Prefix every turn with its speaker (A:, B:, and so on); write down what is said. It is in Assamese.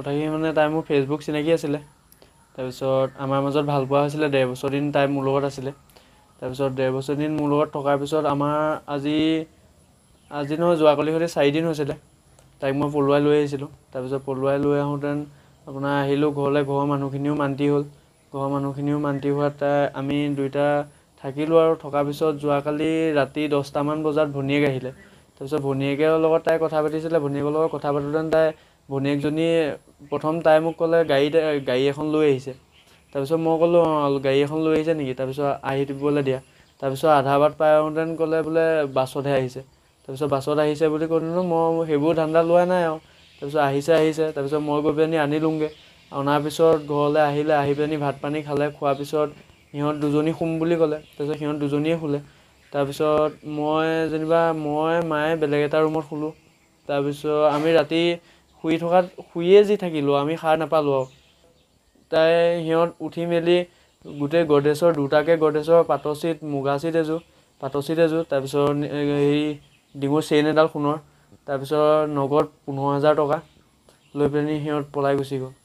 A: তথাপি মানে তাই মোৰ ফেচবুক চিনাকি আছিলে তাৰপিছত আমাৰ মাজত ভাল পোৱা হৈছিলে ডেৰ বছৰ দিন তাই মোৰ লগত আছিলে তাৰপিছত ডেৰ বছৰ দিন মোৰ লগত থকাৰ পিছত আমাৰ আজি আজি নহয় যোৱাকালি সৈতে চাৰিদিন হৈছিলে তাইক মই পলুৱাই লৈ আহিছিলোঁ তাৰপিছত পলুৱাই লৈ আহোঁতে আপোনাৰ আহিলোঁ ঘৰলৈ ঘৰৰ মানুহখিনিও মান্তি হ'ল ঘৰৰ মানুহখিনিও মান্তি হোৱাত তাই আমি দুইটা থাকিলোঁ আৰু থকাৰ পিছত যোৱাকালি ৰাতি দহটামান বজাত ভনীয়েক আহিলে তাৰপিছত ভনীয়েকৰ লগত তাই কথা পাতিছিলে ভনীয়েকৰ লগত কথা পাতোঁতে তাই ভনীয়েকজনীয়ে প্ৰথম তাই মোক ক'লে গাড়ীতে গাড়ী এখন লৈ আহিছে তাৰপিছত মই ক'লোঁ অঁ গাড়ী এখন লৈ আহিছে নেকি তাৰপিছত আহি দিবলৈ দিয়া তাৰপিছত আধাৰ বাট পাই আহোঁতে ক'লে বোলে বাছতহে আহিছে তাৰপিছত বাছত আহিছে বুলি কৈছিলোঁ মই সেইবোৰ ধান্দা লোৱা নাই আৰু তাৰপিছত আহিছে আহিছে তাৰপিছত মই গৈ পেলাহেনি আনিলোঁগৈ অনাৰ পিছত ঘৰলৈ আহিলে আহি পেলাহেনি ভাত পানী খালে খোৱাৰ পিছত সিহঁত দুজনী শুম বুলি ক'লে তাৰপিছত সিহঁত দুজনীয়ে শুলে তাৰপিছত মই যেনিবা মই মায়ে বেলেগ এটা ৰুমত শুলোঁ তাৰপিছত আমি ৰাতি শুই থকাত শুয়ে যি থাকিলোঁ আমি সাৰ নাপালোঁ আৰু তাই সিহঁত উঠি মেলি গোটেই গড্ৰেছৰ দুটাকে গড্ৰেছৰ পাতৰ চিট মুগা চিট এযোৰ পাতৰ চিট এযোৰ তাৰপিছত হেৰি ডিঙুৰ চেইন এডাল সোণৰ তাৰপিছত নগদ পোন্ধৰ হাজাৰ টকা লৈ পেলাহেনি সিহঁত পলাই গুচি গ'ল